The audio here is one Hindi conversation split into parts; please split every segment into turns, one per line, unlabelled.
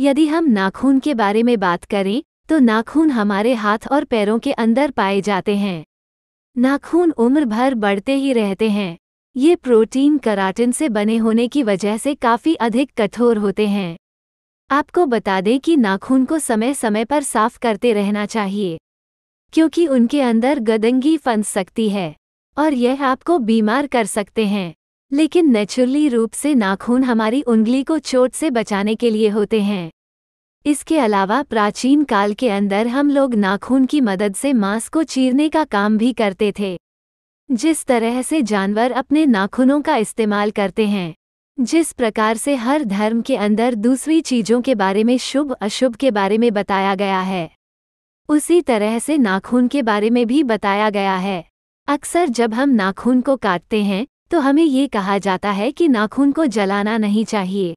यदि हम नाखून के बारे में बात करें तो नाखून हमारे हाथ और पैरों के अंदर पाए जाते हैं नाखून उम्र भर बढ़ते ही रहते हैं ये प्रोटीन कराटिन से बने होने की वजह से काफ़ी अधिक कठोर होते हैं आपको बता दें कि नाखून को समय समय पर साफ करते रहना चाहिए क्योंकि उनके अंदर गदंगी फंस सकती है और यह आपको बीमार कर सकते हैं लेकिन नेचुरली रूप से नाखून हमारी उंगली को चोट से बचाने के लिए होते हैं इसके अलावा प्राचीन काल के अंदर हम लोग नाखून की मदद से मांस को चीरने का काम भी करते थे जिस तरह से जानवर अपने नाखूनों का इस्तेमाल करते हैं जिस प्रकार से हर धर्म के अंदर दूसरी चीज़ों के बारे में शुभ अशुभ के बारे में बताया गया है उसी तरह से नाखून के बारे में भी बताया गया है अक्सर जब हम नाखून को काटते हैं तो हमें ये कहा जाता है कि नाखून को जलाना नहीं चाहिए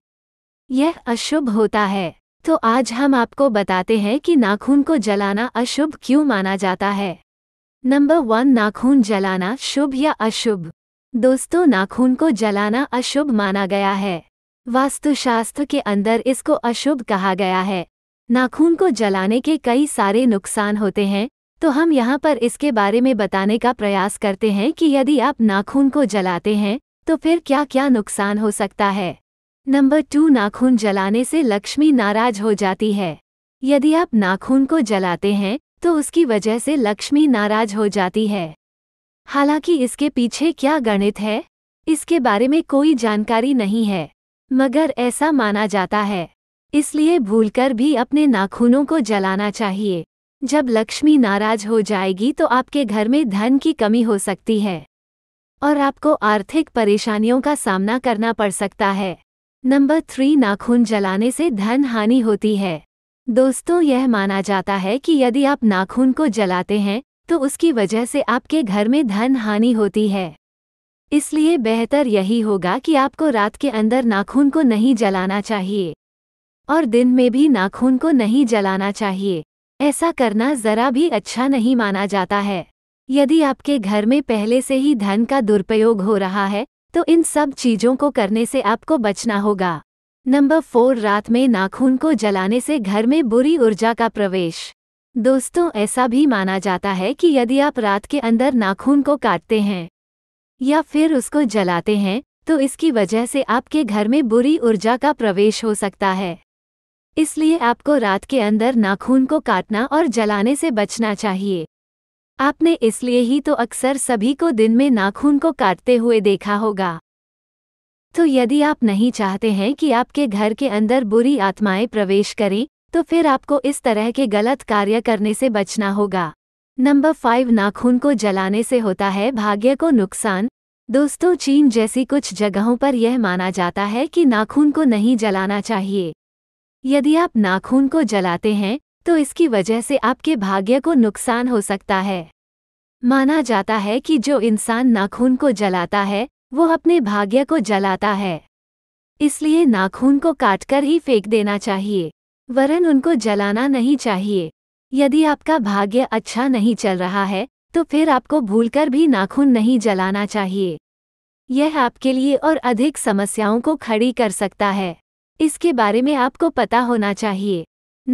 यह अशुभ होता है तो आज हम आपको बताते हैं कि नाखून को जलाना अशुभ क्यों माना जाता है नंबर वन नाखून जलाना शुभ या अशुभ दोस्तों नाखून को जलाना अशुभ माना गया है वास्तुशास्त्र के अंदर इसको अशुभ कहा गया है नाखून को जलाने के कई सारे नुकसान होते हैं तो हम यहाँ पर इसके बारे में बताने का प्रयास करते हैं कि यदि आप नाखून को जलाते हैं तो फिर क्या क्या नुकसान हो सकता है नंबर टू नाखून जलाने से लक्ष्मी नाराज हो जाती है यदि आप नाखून को जलाते हैं तो उसकी वजह से लक्ष्मी नाराज हो जाती है हालांकि इसके पीछे क्या गणित है इसके बारे में कोई जानकारी नहीं है मगर ऐसा माना जाता है इसलिए भूलकर भी अपने नाखूनों को जलाना चाहिए जब लक्ष्मी नाराज हो जाएगी तो आपके घर में धन की कमी हो सकती है और आपको आर्थिक परेशानियों का सामना करना पड़ सकता है नंबर थ्री नाखून जलाने से धन हानि होती है दोस्तों यह माना जाता है कि यदि आप नाखून को जलाते हैं तो उसकी वजह से आपके घर में धन हानि होती है इसलिए बेहतर यही होगा कि आपको रात के अंदर नाखून को नहीं जलाना चाहिए और दिन में भी नाखून को नहीं जलाना चाहिए ऐसा करना जरा भी अच्छा नहीं माना जाता है यदि आपके घर में पहले से ही धन का दुरुपयोग हो रहा है तो इन सब चीजों को करने से आपको बचना होगा नंबर फोर रात में नाखून को जलाने से घर में बुरी ऊर्जा का प्रवेश दोस्तों ऐसा भी माना जाता है कि यदि आप रात के अंदर नाखून को काटते हैं या फिर उसको जलाते हैं तो इसकी वजह से आपके घर में बुरी ऊर्जा का प्रवेश हो सकता है इसलिए आपको रात के अंदर नाखून को काटना और जलाने से बचना चाहिए आपने इसलिए ही तो अक्सर सभी को दिन में नाखून को काटते हुए देखा होगा तो यदि आप नहीं चाहते हैं कि आपके घर के अंदर बुरी आत्माएं प्रवेश करें तो फिर आपको इस तरह के गलत कार्य करने से बचना होगा नंबर फाइव नाखून को जलाने से होता है भाग्य को नुकसान दोस्तों चीन जैसी कुछ जगहों पर यह माना जाता है कि नाखून को नहीं जलाना चाहिए यदि आप नाखून को जलाते हैं तो इसकी वजह से आपके भाग्य को नुकसान हो सकता है माना जाता है कि जो इंसान नाखून को जलाता है वो अपने भाग्य को जलाता है इसलिए नाखून को काटकर ही फेंक देना चाहिए वरन उनको जलाना नहीं चाहिए यदि आपका भाग्य अच्छा नहीं चल रहा है तो फिर आपको भूलकर भी नाखून नहीं जलाना चाहिए यह आपके लिए और अधिक समस्याओं को खड़ी कर सकता है इसके बारे में आपको पता होना चाहिए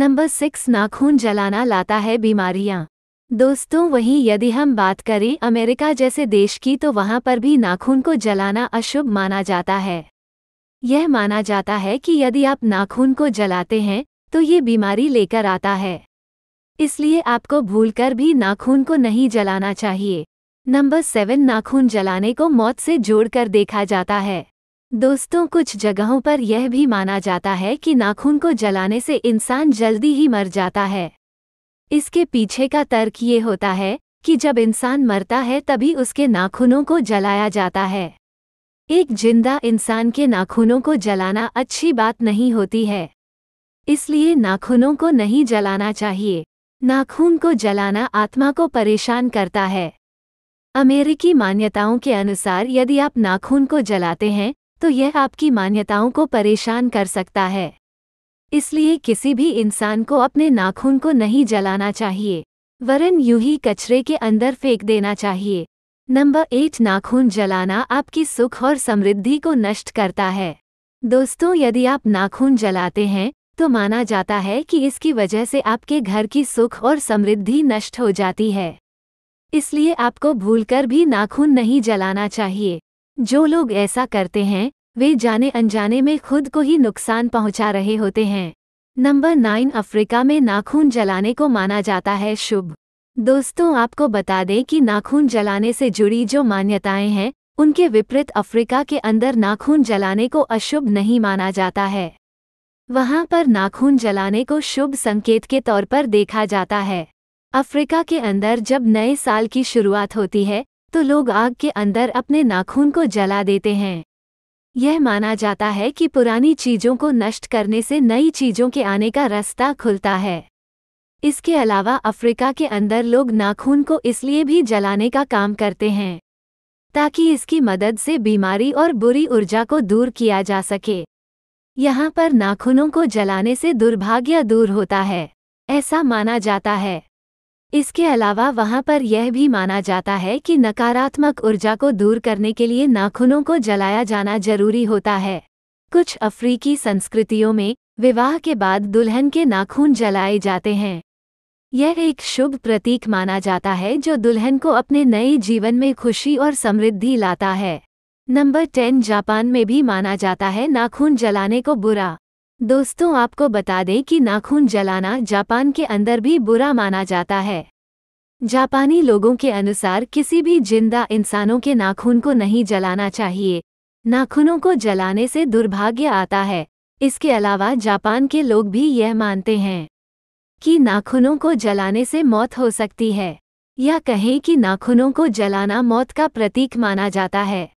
नंबर सिक्स नाखून जलाना लाता है बीमारियां दोस्तों वहीं यदि हम बात करें अमेरिका जैसे देश की तो वहाँ पर भी नाखून को जलाना अशुभ माना जाता है यह माना जाता है कि यदि आप नाखून को जलाते हैं तो ये बीमारी लेकर आता है इसलिए आपको भूलकर भी नाखून को नहीं जलाना चाहिए नंबर सेवन नाखून जलाने को मौत से जोड़कर देखा जाता है दोस्तों कुछ जगहों पर यह भी माना जाता है कि नाखून को जलाने से इंसान जल्दी ही मर जाता है इसके पीछे का तर्क ये होता है कि जब इंसान मरता है तभी उसके नाखूनों को जलाया जाता है एक जिंदा इंसान के नाखूनों को जलाना अच्छी बात नहीं होती है इसलिए नाखूनों को नहीं जलाना चाहिए नाखून को जलाना आत्मा को परेशान करता है अमेरिकी मान्यताओं के अनुसार यदि आप नाखून को जलाते हैं तो यह आपकी मान्यताओं को परेशान कर सकता है इसलिए किसी भी इंसान को अपने नाखून को नहीं जलाना चाहिए वरन यू ही कचरे के अंदर फेंक देना चाहिए नंबर एट नाखून जलाना आपकी सुख और समृद्धि को नष्ट करता है दोस्तों यदि आप नाखून जलाते हैं तो माना जाता है कि इसकी वजह से आपके घर की सुख और समृद्धि नष्ट हो जाती है इसलिए आपको भूलकर भी नाखून नहीं जलाना चाहिए जो लोग ऐसा करते हैं वे जाने अनजाने में खुद को ही नुकसान पहुंचा रहे होते हैं नंबर नाइन अफ्रीका में नाखून जलाने को माना जाता है शुभ दोस्तों आपको बता दें कि नाखून जलाने से जुड़ी जो मान्यताएं हैं उनके विपरीत अफ्रीका के अंदर नाखून जलाने को अशुभ नहीं माना जाता है वहां पर नाखून जलाने को शुभ संकेत के तौर पर देखा जाता है अफ्रीका के अंदर जब नए साल की शुरुआत होती है तो लोग आग के अंदर अपने नाखून को जला देते हैं यह माना जाता है कि पुरानी चीजों को नष्ट करने से नई चीजों के आने का रास्ता खुलता है इसके अलावा अफ्रीका के अंदर लोग नाखून को इसलिए भी जलाने का काम करते हैं ताकि इसकी मदद से बीमारी और बुरी ऊर्जा को दूर किया जा सके यहाँ पर नाखूनों को जलाने से दुर्भाग्य दूर होता है ऐसा माना जाता है इसके अलावा वहाँ पर यह भी माना जाता है कि नकारात्मक ऊर्जा को दूर करने के लिए नाखूनों को जलाया जाना जरूरी होता है कुछ अफ्रीकी संस्कृतियों में विवाह के बाद दुल्हन के नाखून जलाए जाते हैं यह एक शुभ प्रतीक माना जाता है जो दुल्हन को अपने नए जीवन में खुशी और समृद्धि लाता है नंबर टेन जापान में भी माना जाता है नाखून जलाने को बुरा दोस्तों आपको बता दें कि नाखून जलाना जापान के अंदर भी बुरा माना जाता है जापानी लोगों के अनुसार किसी भी जिंदा इंसानों के नाखून को नहीं जलाना चाहिए नाखूनों को जलाने से दुर्भाग्य आता है इसके अलावा जापान के लोग भी यह मानते हैं कि नाखूनों को जलाने से मौत हो सकती है या कहें कि नाखूनों को जलाना मौत का प्रतीक माना जाता है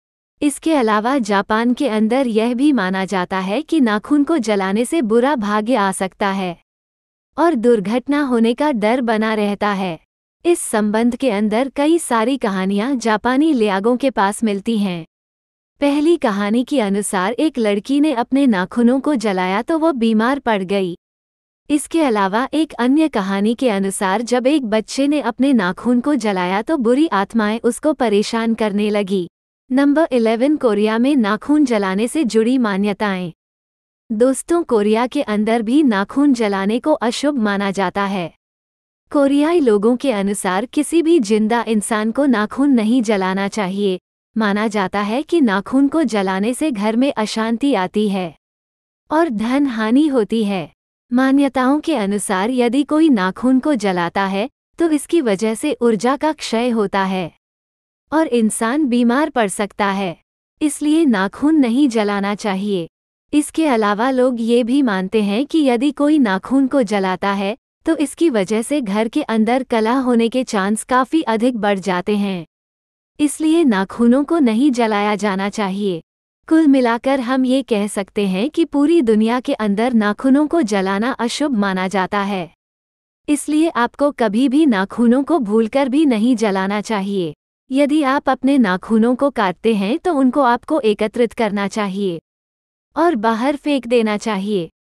इसके अलावा जापान के अंदर यह भी माना जाता है कि नाखून को जलाने से बुरा भाग्य आ सकता है और दुर्घटना होने का डर बना रहता है इस संबंध के अंदर कई सारी कहानियां जापानी लियागों के पास मिलती हैं पहली कहानी के अनुसार एक लड़की ने अपने नाखूनों को जलाया तो वो बीमार पड़ गई इसके अलावा एक अन्य कहानी के अनुसार जब एक बच्चे ने अपने नाखून को जलाया तो बुरी आत्माएं उसको परेशान करने लगी नंबर 11 कोरिया में नाखून जलाने से जुड़ी मान्यताएं दोस्तों कोरिया के अंदर भी नाखून जलाने को अशुभ माना जाता है कोरियाई लोगों के अनुसार किसी भी जिंदा इंसान को नाखून नहीं जलाना चाहिए माना जाता है कि नाखून को जलाने से घर में अशांति आती है और धन हानि होती है मान्यताओं के अनुसार यदि कोई नाखून को जलाता है तो इसकी वजह से ऊर्जा का क्षय होता है और इंसान बीमार पड़ सकता है इसलिए नाखून नहीं जलाना चाहिए इसके अलावा लोग ये भी मानते हैं कि यदि कोई नाखून को जलाता है तो इसकी वजह से घर के अंदर कला होने के चांस काफ़ी अधिक बढ़ जाते हैं इसलिए नाखूनों को नहीं जलाया जाना चाहिए कुल मिलाकर हम ये कह सकते हैं कि पूरी दुनिया के अंदर नाखूनों को जलाना अशुभ माना जाता है इसलिए आपको कभी भी नाखूनों को भूलकर भी नहीं जलाना चाहिए यदि आप अपने नाखूनों को काटते हैं तो उनको आपको एकत्रित करना चाहिए और बाहर फेंक देना चाहिए